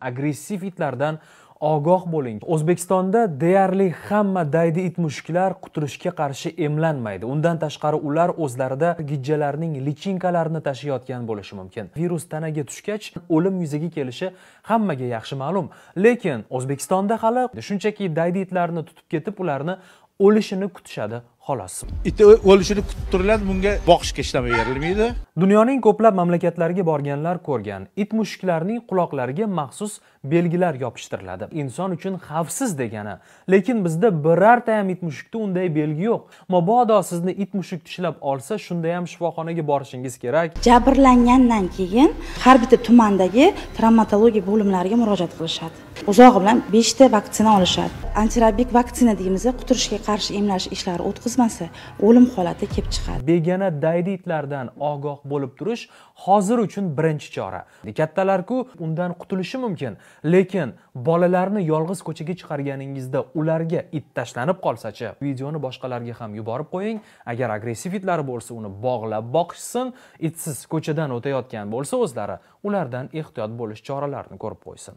agressiv itlardan ogoh bo'ling o'zbekistonda deyarli hamma daydi it mushuklar quturishga qarshi emlanmaydi undan tashqari ular o'zlarida gijjalarning lichinkalarini tashiyotgan bo'lishi mumkin virus tanaga tushgach o'lim yuzaga kelishi hammaga yaxshi ma'lum lekin o'zbekistonda hali shunchaki daydi itlarni tutib ketib ularni o'lishini kutishadi xolos it o'lishini kutib turiladi bunga boqishga ishlama berilmaydi dunyoning ko'plab mamlakatlariga borganlar ko'rgan it mushuklarning quloqlariga maxsus belgilar yopishtiriladi inson uchun xavfsiz degani lekin bizda birorta ham it mushukda unday belgi yo'q mabodo sizni it mushuk tishlab olsa shunda ham shifoxonaga borishingiz kerak jabrlangandan keyin har bitta tumandagi travmatologiya bo'limlariga murojaat qilishadi uzog'i bilan beshta vaksina olishadi antirabik vaksina deymiz quturishga qarshi emlash ishlari o'tkazmasa o'lim holati kelib chiqadi begona dayditlardan ogoh bo'lib turish hozir uchun birinchi chora kattalarku undan qutulishi mumkin lekin bolalarni yolg'iz ko'chaga chiqarganingizda ularga it tashlanib qolsachi videoni boshqalarga ham yuborib qo'ying agar agressiv itlari bo'lsa uni bog'lab boqishsin itsiz ko'chadan o'tayotgan bo'lsa o'zlari ulardan ehtiyot bo'lish choralarini ko'rib qo'ysin